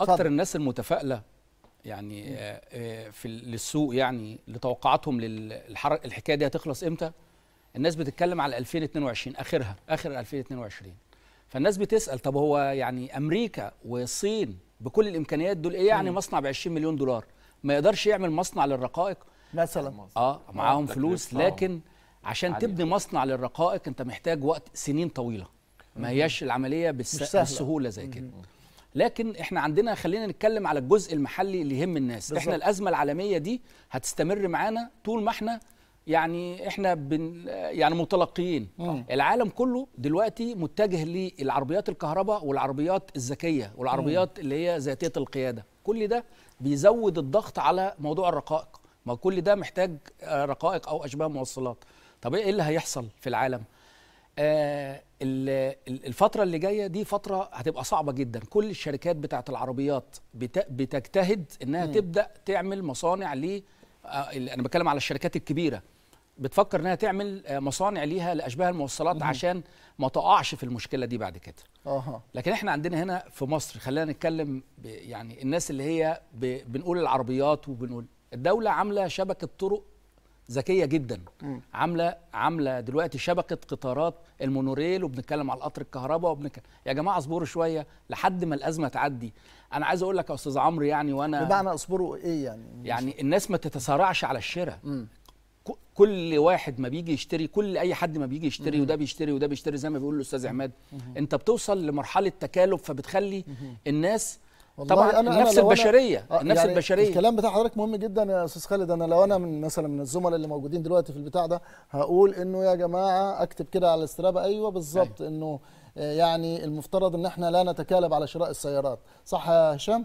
اكتر الناس المتفائله يعني آه، آه، في للسوق يعني لتوقعاتهم للحكايه دي هتخلص امتى الناس بتتكلم على 2022 اخرها اخر 2022 فالناس بتسال طب هو يعني امريكا والصين بكل الامكانيات دول ايه يعني مصنع ب 20 مليون دولار ما يقدرش يعمل مصنع للرقائق مثلا اه معاهم فلوس آه. لكن عشان تبني مصنع للرقائق انت محتاج وقت سنين طويله ما هياش العمليه بالسهوله زي كده لكن احنا عندنا خلينا نتكلم على الجزء المحلي اللي يهم الناس بالزبط. احنا الازمه العالميه دي هتستمر معانا طول ما احنا يعني احنا بن يعني متلقيين مم. العالم كله دلوقتي متجه للعربيات الكهرباء والعربيات الذكيه والعربيات مم. اللي هي ذاتيه القياده كل ده بيزود الضغط على موضوع الرقائق ما كل ده محتاج آه، رقائق او اشباه موصلات طب ايه اللي هيحصل في العالم آه، الفترة اللي جاية دي فترة هتبقى صعبة جدا كل الشركات بتاعة العربيات بتجتهد انها م. تبدأ تعمل مصانع ليه آه، انا بتكلم على الشركات الكبيرة بتفكر انها تعمل آه، مصانع ليها لاشباه الموصلات م. عشان ما تقعش في المشكله دي بعد كده أوه. لكن احنا عندنا هنا في مصر خلينا نتكلم يعني الناس اللي هي بنقول العربيات وبنقول الدوله عامله شبكه طرق ذكيه جدا عامله عامله دلوقتي شبكه قطارات المونوريل وبنتكلم على القطر الكهرباء وبنتكلم يا جماعه اصبروا شويه لحد ما الازمه تعدي انا عايز اقول لك يا استاذ عمرو يعني وانا بمعنى اصبروا ايه يعني يعني الناس ما تتسارعش على الشراء كل واحد ما بيجي يشتري كل اي حد ما بيجي يشتري وده بيشتري وده بيشتري زي ما بيقول الاستاذ عماد انت بتوصل لمرحله تكالب فبتخلي الناس طبعا أنا النفس أنا البشريه أنا آه، النفس يعني البشريه الكلام بتاع حضرتك مهم جدا يا استاذ خالد انا لو انا من مثلا من الزملاء اللي موجودين دلوقتي في البتاع ده هقول انه يا جماعه اكتب كده على الاسترابه ايوه بالظبط أيوة. انه آه، يعني المفترض ان احنا لا نتكالب على شراء السيارات صح يا هشام